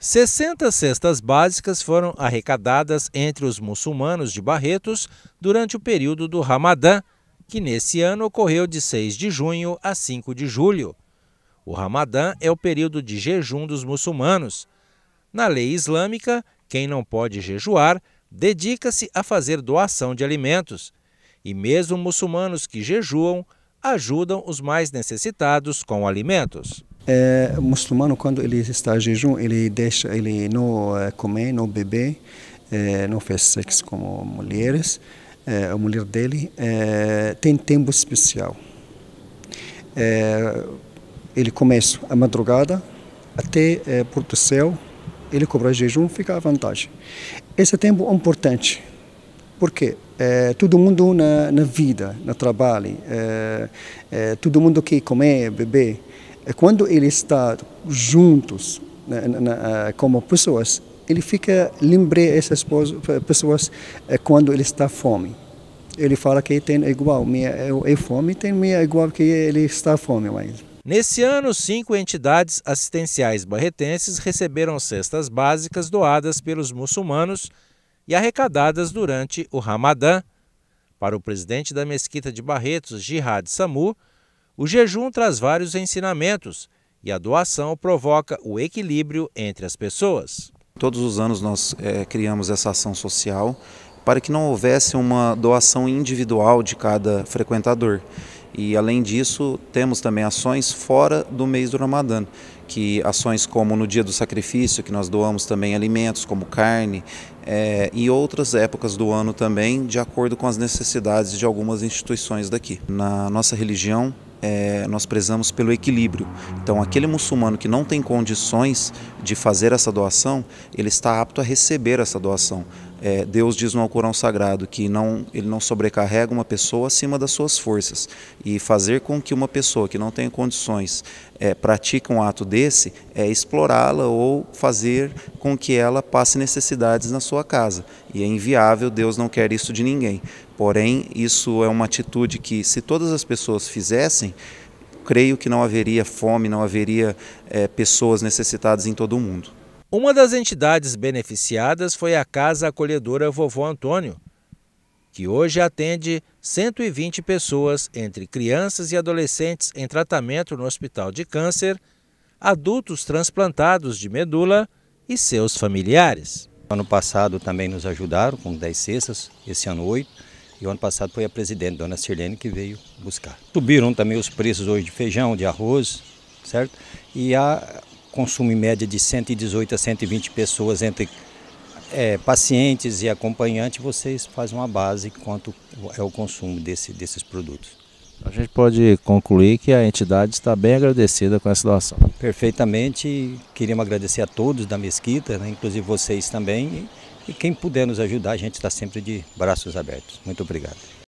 60 cestas básicas foram arrecadadas entre os muçulmanos de Barretos durante o período do Ramadã, que nesse ano ocorreu de 6 de junho a 5 de julho. O Ramadã é o período de jejum dos muçulmanos. Na lei islâmica, quem não pode jejuar dedica-se a fazer doação de alimentos. E mesmo muçulmanos que jejuam ajudam os mais necessitados com alimentos. É, o muçulmano, quando ele está em jejum, ele deixa, ele não é, come, não bebe, é, não faz sexo como mulheres. É, a mulher dele é, tem tempo especial. É, ele começa à madrugada até é, do céu, ele cobra jejum, fica à vantagem. Esse tempo é importante, porque é, todo mundo na, na vida, no trabalho, é, é, todo mundo que come, beber, é quando ele está juntos né, eh, como pessoas, ele fica lembrar essas pessoas eh, quando ele está fome. Ele fala que tem igual, minha é fome, tem minha igual que ele está fome mais. Nesse ano, cinco entidades assistenciais barretenses receberam cestas básicas doadas pelos muçulmanos e arrecadadas durante o Ramadã. Para o presidente da Mesquita de Barretos, Jihad Samu, o jejum traz vários ensinamentos e a doação provoca o equilíbrio entre as pessoas. Todos os anos nós é, criamos essa ação social para que não houvesse uma doação individual de cada frequentador. E além disso, temos também ações fora do mês do Ramadã, que ações como no dia do sacrifício, que nós doamos também alimentos como carne, é, e outras épocas do ano também, de acordo com as necessidades de algumas instituições daqui. Na nossa religião, é, nós prezamos pelo equilíbrio. Então, aquele muçulmano que não tem condições de fazer essa doação, ele está apto a receber essa doação. É, Deus diz no Alcorão Sagrado que não, ele não sobrecarrega uma pessoa acima das suas forças. E fazer com que uma pessoa que não tem condições é, pratique um ato desse é explorá-la ou fazer com que ela passe necessidades na sua casa. E é inviável, Deus não quer isso de ninguém. Porém, isso é uma atitude que, se todas as pessoas fizessem, creio que não haveria fome, não haveria é, pessoas necessitadas em todo o mundo. Uma das entidades beneficiadas foi a Casa Acolhedora Vovô Antônio, que hoje atende 120 pessoas, entre crianças e adolescentes em tratamento no Hospital de Câncer, adultos transplantados de medula e seus familiares. Ano passado também nos ajudaram com 10 cestas, esse ano 8. E o ano passado foi a presidente, dona Sirlene, que veio buscar. Subiram também os preços hoje de feijão, de arroz, certo? E a consumo em média de 118 a 120 pessoas entre é, pacientes e acompanhantes, vocês fazem uma base quanto é o consumo desse, desses produtos. A gente pode concluir que a entidade está bem agradecida com essa doação. Perfeitamente, queríamos agradecer a todos da Mesquita, né, inclusive vocês também, e quem puder nos ajudar, a gente está sempre de braços abertos. Muito obrigado.